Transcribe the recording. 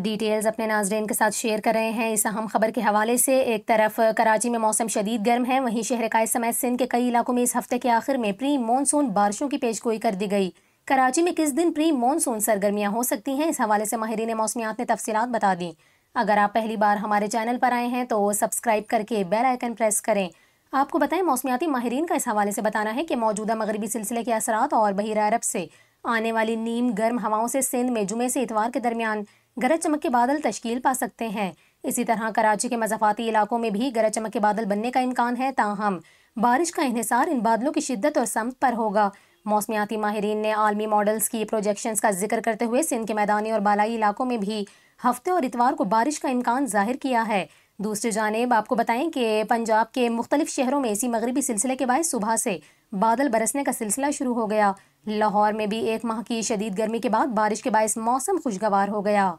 details अपने नाजरन के साथ शेयर कर रहे हैं इस अहम खबर के हवाले से एक तरफ कराची में मौसम शदीद गर्म है वहीं शहर का समय सिंध के कई इलाकों में इस हफ्ते के आखिर में प्री मानसून बारिशों की पेशगोई कर दी गई कराची में किस दिन प्री मानसून सरगर्मियाँ हो सकती हैं इस हवाले से माहरीन मौसमियात ने तफसीत बता दी अगर आप पहली बार हमारे चैनल पर आए हैं तो सब्सक्राइब करके बेल आइकन प्रेस करें आपको बताएं मौसमियाती माहरीन का इस हवाले से बताना है कि मौजूदा मगरबी सिलसिले के असरा और बहरा अरब से आने वाली नीम गर्म हवाओं से सिंध में जुमे से इतवार के दरमियान गरज चमक के बादल तश्कील पा सकते हैं इसी तरह कराची के मजाफाती इलाकों में भी गरज चमक के बादल बनने का इम्कान है ताहम बारिश का इहसार इन बादलों की शिद्दत और समत पर होगा मौसमियाती माहरीन ने आलमी मॉडल्स की प्रोजेक्शंस का जिक्र करते हुए सिंध के मैदानी और बालाई इलाकों में भी हफ्ते और इतवार को बारिश का इम्कान जाहिर किया है दूसरी जानब आपको बताएं कि पंजाब के मुख्तलिफ शहरों में इसी मगरबी सिलसिले के बाद सुबह से बादल बरसने का सिलसिला शुरू हो गया लाहौर में भी एक माह की शदीद गर्मी के बाद बारिश के बायस मौसम खुशगवार हो गया